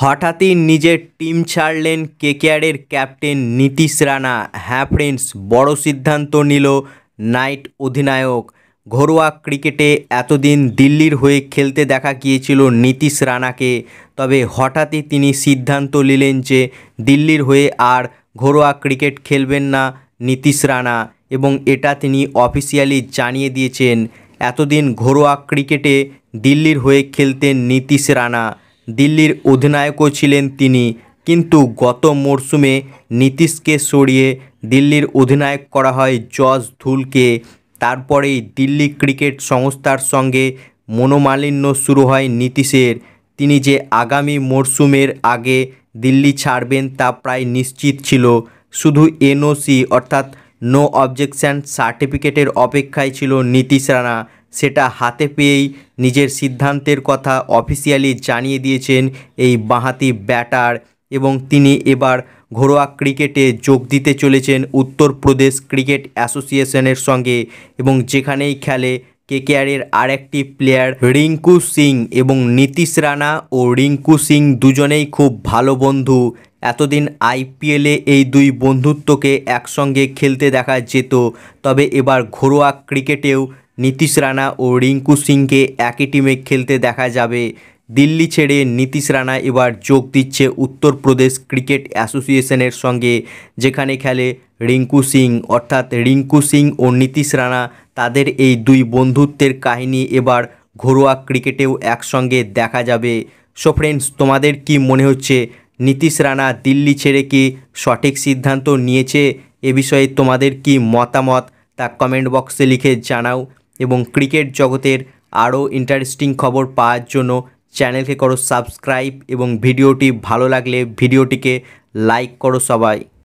হঠাৎই নিজের টিম ছাড়লেন কেকেআরের ক্যাপ্টেন নীতিশ রানা হ্যাঁ ফ্রেন্ডস বড় সিদ্ধান্ত নিল নাইট অধিনায়ক ঘরোয়া ক্রিকেটে এতদিন দিল্লির হয়ে খেলতে দেখা গিয়েছিল নীতিশ রানাকে তবে হঠাৎই তিনি সিদ্ধান্ত নিলেন যে দিল্লির হয়ে আর ঘরোয়া ক্রিকেট খেলবেন না নীতিশ রানা এবং এটা তিনি অফিসিয়ালি জানিয়ে দিয়েছেন এতদিন ঘরোয়া ক্রিকেটে দিল্লির হয়ে খেলতেন নীতিশ রানা দিল্লির অধিনায়কও ছিলেন তিনি কিন্তু গত মরশুমে নীতিশকে সরিয়ে দিল্লির অধিনায়ক করা হয় জজ ধুলকে তারপরেই দিল্লি ক্রিকেট সংস্থার সঙ্গে মনোমালিন্য শুরু হয় নীতিশের তিনি যে আগামী মরশুমের আগে দিল্লি ছাড়বেন তা প্রায় নিশ্চিত ছিল শুধু এনওসি অর্থাৎ নো অবজেকশান সার্টিফিকেটের অপেক্ষায় ছিল নীতিশ রানা সেটা হাতে পেয়েই নিজের সিদ্ধান্তের কথা অফিসিয়ালি জানিয়ে দিয়েছেন এই বাঁহাতি ব্যাটার এবং তিনি এবার ঘরোয়া ক্রিকেটে যোগ দিতে চলেছেন উত্তরপ্রদেশ ক্রিকেট অ্যাসোসিয়েশনের সঙ্গে এবং যেখানেই খেলে কেকেআরের আরেকটি প্লেয়ার রিঙ্কু সিং এবং নীতিশ রানা ও রিঙ্কু সিং দুজনেই খুব ভালো বন্ধু এতদিন আইপিএলে এই দুই বন্ধুত্বকে একসঙ্গে খেলতে দেখা যেত তবে এবার ঘরোয়া ক্রিকেটেও নীতিশ রানা ও রিঙ্কু সিংকে একই টিমে খেলতে দেখা যাবে দিল্লি ছেড়ে নীতিশ রানা এবার যোগ দিচ্ছে উত্তরপ্রদেশ ক্রিকেট অ্যাসোসিয়েশনের সঙ্গে যেখানে খেলে রিঙ্কু সিং অর্থাৎ রিঙ্কু সিং ও নীতিশ রানা তাদের এই দুই বন্ধুত্বের কাহিনী এবার ঘরোয়া ক্রিকেটেও একসঙ্গে দেখা যাবে সো ফ্রেন্ডস তোমাদের কি মনে হচ্ছে নীতিশ রানা দিল্লি ছেড়ে কি সঠিক সিদ্ধান্ত নিয়েছে এ বিষয়ে তোমাদের কি মতামত তা কমেন্ট বক্সে লিখে জানাও এবং ক্রিকেট জগতের আরও ইন্টারেস্টিং খবর পাওয়ার জন্য চ্যানেলকে করো সাবস্ক্রাইব এবং ভিডিওটি ভালো লাগলে ভিডিওটিকে লাইক করো সবাই